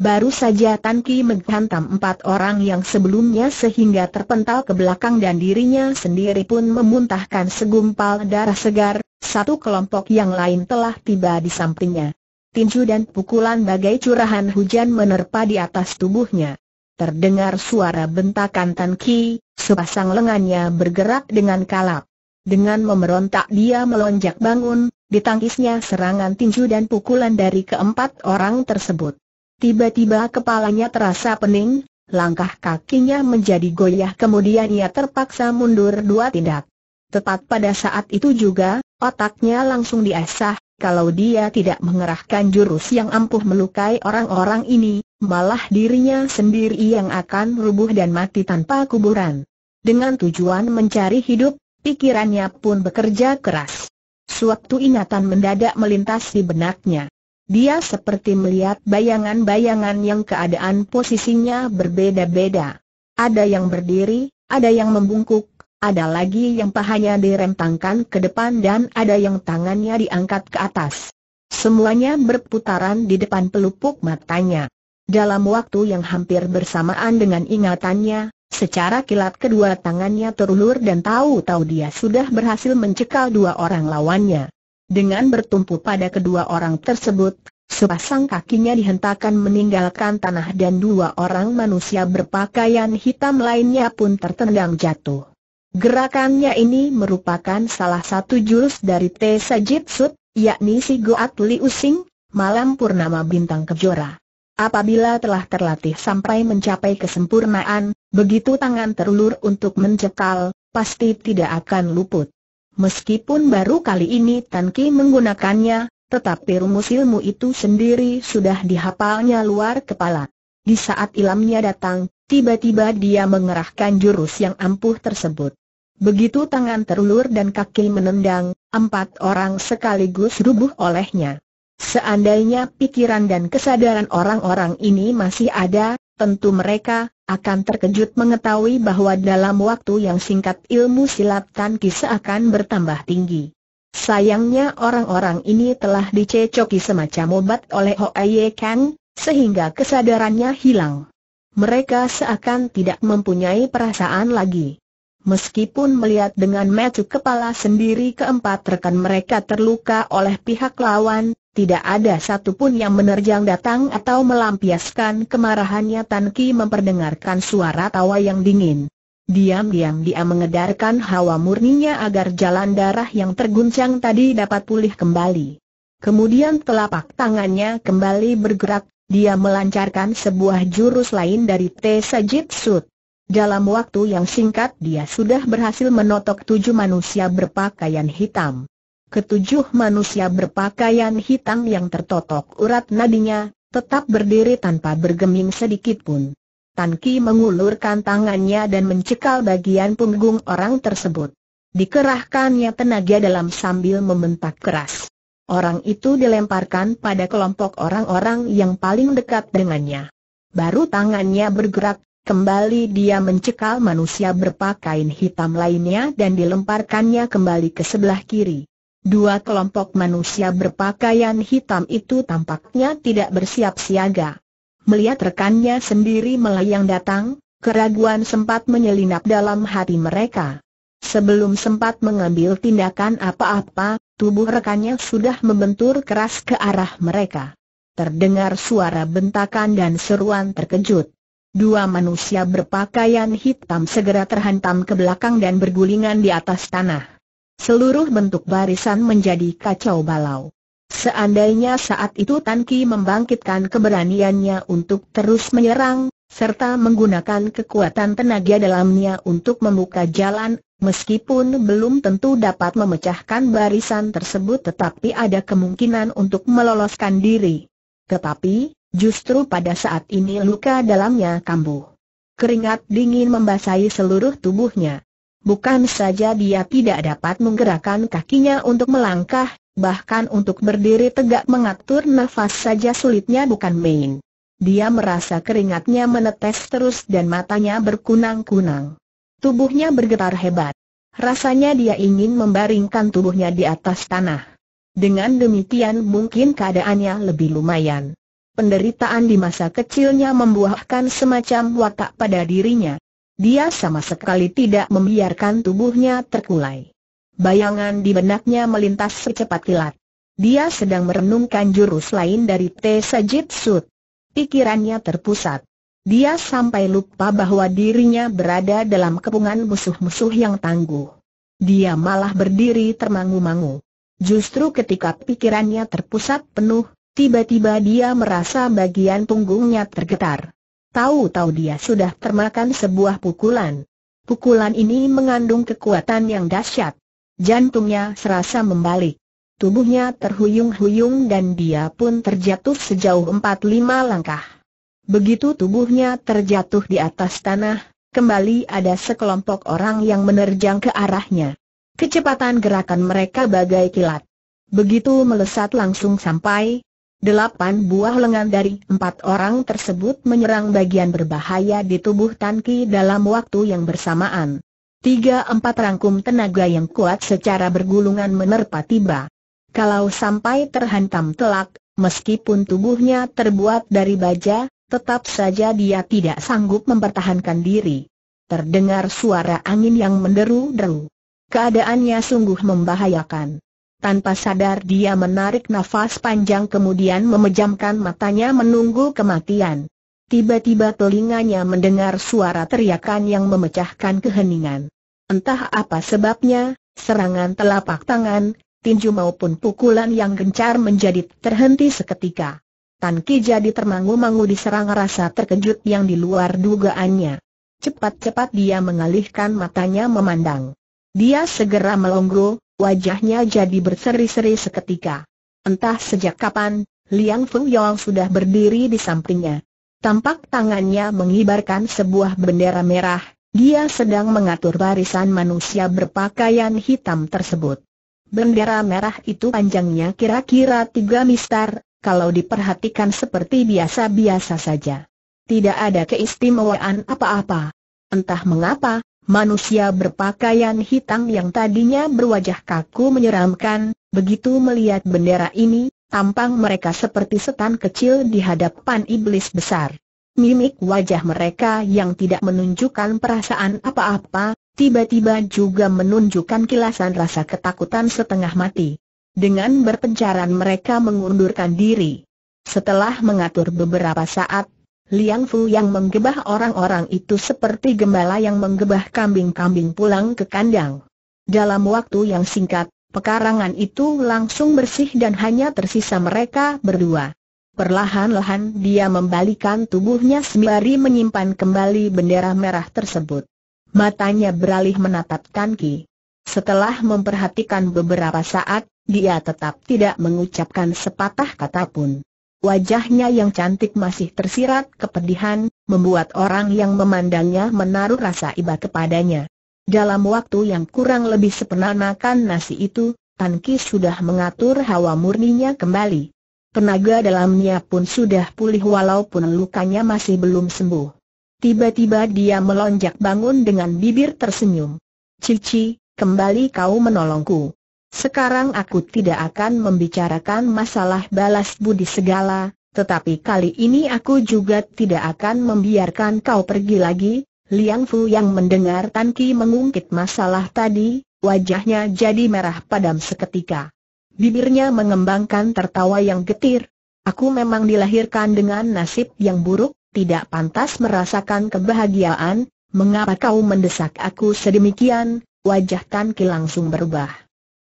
Baru saja Tan Ki menghantam empat orang yang sebelumnya sehingga terpental ke belakang dan dirinya sendiri pun memuntahkan segumpal darah segar, satu kelompok yang lain telah tiba di sampingnya. Tinju dan pukulan bagai curahan hujan menerpa di atas tubuhnya. Terdengar suara bentakan Tan Ki, sepasang lengannya bergerak dengan kalap. Dengan memberontak dia melonjak bangun, ditangkisnya serangan tinju dan pukulan dari keempat orang tersebut. Tiba-tiba kepalanya terasa pening, langkah kakinya menjadi goyah kemudian ia terpaksa mundur dua tindak. Tepat pada saat itu juga, otaknya langsung diasah, kalau dia tidak mengerahkan jurus yang ampuh melukai orang-orang ini, malah dirinya sendiri yang akan rubuh dan mati tanpa kuburan. Dengan tujuan mencari hidup, Pikirannya pun bekerja keras. Suatu ingatan mendadak melintas di benaknya. Dia seperti melihat bayangan-bayangan yang keadaan posisinya berbeda-beda. Ada yang berdiri, ada yang membungkuk, ada lagi yang pahanya direntangkan ke depan dan ada yang tangannya diangkat ke atas. Semuanya berputaran di depan pelupuk matanya. Dalam waktu yang hampir bersamaan dengan ingatannya, Secara kilat kedua tangannya terulur dan tahu-tahu dia sudah berhasil mencekal dua orang lawannya. Dengan bertumpu pada kedua orang tersebut, sepasang kakinya dihentakkan meninggalkan tanah dan dua orang manusia berpakaian hitam lainnya pun tertendang jatuh. Gerakannya ini merupakan salah satu jurus dari Tesa Jitsut, yakni si Goat Liu Sing, Malam Purnama Bintang Kejora. Apabila telah terlatih sampai mencapai kesempurnaan, begitu tangan terulur untuk mencekal, pasti tidak akan luput. Meskipun baru kali ini Tan Ki menggunakannya, tetapi rumus ilmu itu sendiri sudah dihafalnya luar kepala. Di saat ilamnya datang, tiba-tiba dia mengerahkan jurus yang ampuh tersebut. Begitu tangan terulur dan kaki menendang, empat orang sekaligus rubuh olehnya. Seandainya pikiran dan kesadaran orang-orang ini masih ada, tentu mereka akan terkejut mengetahui bahwa dalam waktu yang singkat ilmu silat Tan Ki seakan bertambah tinggi. Sayangnya orang-orang ini telah dicecoki semacam obat oleh Aye Kang, sehingga kesadarannya hilang. Mereka seakan tidak mempunyai perasaan lagi. Meskipun melihat dengan mata kepala sendiri keempat rekan mereka terluka oleh pihak lawan, tidak ada satupun yang menerjang datang atau melampiaskan kemarahannya Tan Ki memperdengarkan suara tawa yang dingin. Diam-diam dia mengedarkan hawa murninya agar jalan darah yang terguncang tadi dapat pulih kembali. Kemudian telapak tangannya kembali bergerak, dia melancarkan sebuah jurus lain dari T. Sajitsut. Dalam waktu yang singkat dia sudah berhasil menotok tujuh manusia berpakaian hitam. Ketujuh manusia berpakaian hitam yang tertotok urat nadinya, tetap berdiri tanpa bergeming sedikit pun. Tan Ki mengulurkan tangannya dan mencekal bagian punggung orang tersebut. Dikerahkannya tenaga dalam sambil membentak keras. Orang itu dilemparkan pada kelompok orang-orang yang paling dekat dengannya. Baru tangannya bergerak, kembali dia mencekal manusia berpakaian hitam lainnya dan dilemparkannya kembali ke sebelah kiri. Dua kelompok manusia berpakaian hitam itu tampaknya tidak bersiap siaga. Melihat rekannya sendiri melayang datang, keraguan sempat menyelinap dalam hati mereka. Sebelum sempat mengambil tindakan apa-apa, tubuh rekannya sudah membentur keras ke arah mereka. Terdengar suara bentakan dan seruan terkejut. Dua manusia berpakaian hitam segera terhantam ke belakang dan bergulingan di atas tanah. Seluruh bentuk barisan menjadi kacau balau. Seandainya saat itu Tan Ki membangkitkan keberaniannya untuk terus menyerang, serta menggunakan kekuatan tenaga dalamnya untuk membuka jalan, meskipun belum tentu dapat memecahkan barisan tersebut tetapi ada kemungkinan untuk meloloskan diri. Tetapi, justru pada saat ini luka dalamnya kambuh. Keringat dingin membasahi seluruh tubuhnya. Bukan saja dia tidak dapat menggerakkan kakinya untuk melangkah, bahkan untuk berdiri tegak mengatur nafas saja sulitnya bukan main. Dia merasa keringatnya menetes terus dan matanya berkunang-kunang. Tubuhnya bergetar hebat. Rasanya dia ingin membaringkan tubuhnya di atas tanah. Dengan demikian mungkin keadaannya lebih lumayan. Penderitaan di masa kecilnya membuahkan semacam watak pada dirinya. Dia sama sekali tidak membiarkan tubuhnya terkulai. Bayangan di benaknya melintas secepat kilat. Dia sedang merenungkan jurus lain dari T. Sud. Pikirannya terpusat. Dia sampai lupa bahwa dirinya berada dalam kepungan musuh-musuh yang tangguh. Dia malah berdiri termangu-mangu. Justru ketika pikirannya terpusat penuh, tiba-tiba dia merasa bagian punggungnya tergetar. Tahu-tahu dia sudah termakan sebuah pukulan. Pukulan ini mengandung kekuatan yang dahsyat. Jantungnya serasa membalik. Tubuhnya terhuyung-huyung dan dia pun terjatuh sejauh empat lima langkah. Begitu tubuhnya terjatuh di atas tanah, kembali ada sekelompok orang yang menerjang ke arahnya. Kecepatan gerakan mereka bagai kilat. Begitu melesat langsung sampai, Delapan buah lengan dari empat orang tersebut menyerang bagian berbahaya di tubuh Tan dalam waktu yang bersamaan. Tiga empat rangkum tenaga yang kuat secara bergulungan menerpa tiba. Kalau sampai terhantam telak, meskipun tubuhnya terbuat dari baja, tetap saja dia tidak sanggup mempertahankan diri. Terdengar suara angin yang menderu-deru. Keadaannya sungguh membahayakan. Tanpa sadar dia menarik nafas panjang kemudian memejamkan matanya menunggu kematian. Tiba-tiba telinganya mendengar suara teriakan yang memecahkan keheningan. Entah apa sebabnya, serangan telapak tangan, tinju maupun pukulan yang gencar menjadi terhenti seketika. Tan Ki jadi termangu-mangu diserang rasa terkejut yang di luar dugaannya. Cepat-cepat dia mengalihkan matanya memandang. Dia segera melonggok. Wajahnya jadi berseri-seri seketika. Entah sejak kapan, Liang Feng Yong sudah berdiri di sampingnya. Tampak tangannya mengibarkan sebuah bendera merah, dia sedang mengatur barisan manusia berpakaian hitam tersebut. Bendera merah itu panjangnya kira-kira tiga mistar, kalau diperhatikan seperti biasa-biasa saja. Tidak ada keistimewaan apa-apa. Entah mengapa, Manusia berpakaian hitam yang tadinya berwajah kaku menyeramkan, begitu melihat bendera ini, tampang mereka seperti setan kecil di hadapan iblis besar. Mimik wajah mereka yang tidak menunjukkan perasaan apa-apa, tiba-tiba juga menunjukkan kilasan rasa ketakutan setengah mati. Dengan berpencaran mereka mengundurkan diri. Setelah mengatur beberapa saat, Liang Fu yang menggebah orang-orang itu seperti gembala yang menggebah kambing-kambing pulang ke kandang. Dalam waktu yang singkat, pekarangan itu langsung bersih dan hanya tersisa mereka berdua. Perlahan-lahan dia membalikan tubuhnya sembari menyimpan kembali bendera merah tersebut. Matanya beralih menatap Tan Ki. Setelah memperhatikan beberapa saat, dia tetap tidak mengucapkan sepatah kata pun. Wajahnya yang cantik masih tersirat kepedihan, membuat orang yang memandangnya menaruh rasa iba kepadanya. Dalam waktu yang kurang lebih sepenanakan nasi itu, Tan Ki sudah mengatur hawa murninya kembali. Tenaga dalamnya pun sudah pulih walaupun lukanya masih belum sembuh. Tiba-tiba dia melonjak bangun dengan bibir tersenyum. Cici, kembali kau menolongku. Sekarang aku tidak akan membicarakan masalah balas budi segala, tetapi kali ini aku juga tidak akan membiarkan kau pergi lagi. Liang Fu yang mendengar Tan Ki mengungkit masalah tadi, wajahnya jadi merah padam seketika. Bibirnya mengembangkan tertawa yang getir. Aku memang dilahirkan dengan nasib yang buruk, tidak pantas merasakan kebahagiaan, mengapa kau mendesak aku sedemikian? Wajah Tan Ki langsung berubah.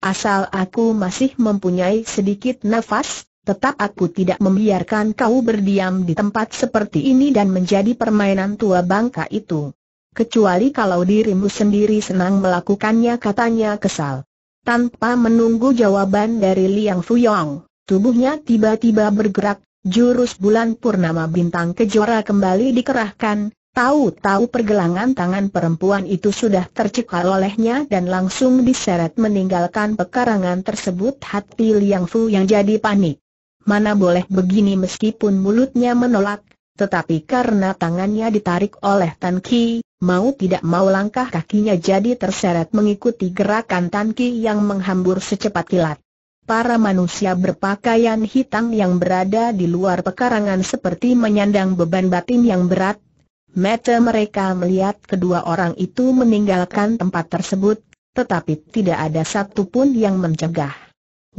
Asal aku masih mempunyai sedikit nafas, tetap aku tidak membiarkan kau berdiam di tempat seperti ini dan menjadi permainan tua bangka itu. Kecuali kalau dirimu sendiri senang melakukannya katanya kesal. Tanpa menunggu jawaban dari Liang Fuyong, tubuhnya tiba-tiba bergerak, jurus bulan purnama bintang kejora kembali dikerahkan, Tahu-tahu pergelangan tangan perempuan itu sudah tercekal olehnya dan langsung diseret meninggalkan pekarangan tersebut hati Liang Fu yang jadi panik. Mana boleh begini meskipun mulutnya menolak, tetapi karena tangannya ditarik oleh Tan Ki, mau tidak mau langkah kakinya jadi terseret mengikuti gerakan Tan Ki yang menghambur secepat kilat. Para manusia berpakaian hitam yang berada di luar pekarangan seperti menyandang beban batin yang berat, Mata mereka melihat kedua orang itu meninggalkan tempat tersebut, tetapi tidak ada satupun yang mencegah.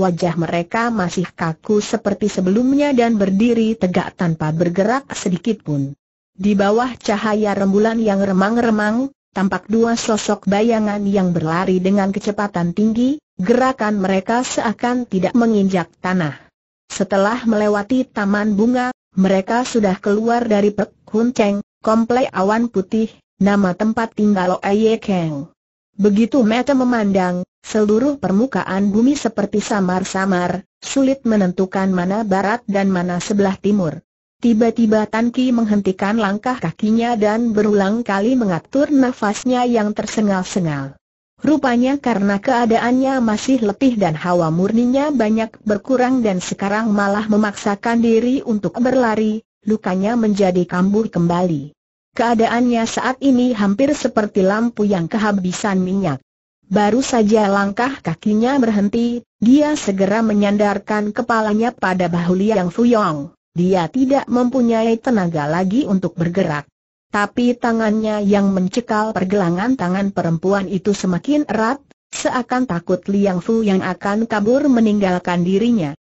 Wajah mereka masih kaku seperti sebelumnya dan berdiri tegak tanpa bergerak sedikit pun. Di bawah cahaya rembulan yang remang-remang, tampak dua sosok bayangan yang berlari dengan kecepatan tinggi, gerakan mereka seakan tidak menginjak tanah. Setelah melewati taman bunga, mereka sudah keluar dari Pek Komplek Awan Putih, nama tempat tinggal Oye Keng. Begitu mata memandang, seluruh permukaan bumi seperti samar-samar, sulit menentukan mana barat dan mana sebelah timur. Tiba-tiba Tan Ki menghentikan langkah kakinya dan berulang kali mengatur nafasnya yang tersengal-sengal. Rupanya karena keadaannya masih letih dan hawa murninya banyak berkurang dan sekarang malah memaksakan diri untuk berlari, lukanya menjadi kambuh kembali. Keadaannya saat ini hampir seperti lampu yang kehabisan minyak. Baru saja langkah kakinya berhenti, dia segera menyandarkan kepalanya pada bahu Liang Yong. Dia tidak mempunyai tenaga lagi untuk bergerak. Tapi tangannya yang mencekal pergelangan tangan perempuan itu semakin erat, seakan takut Liang Fu yang akan kabur meninggalkan dirinya.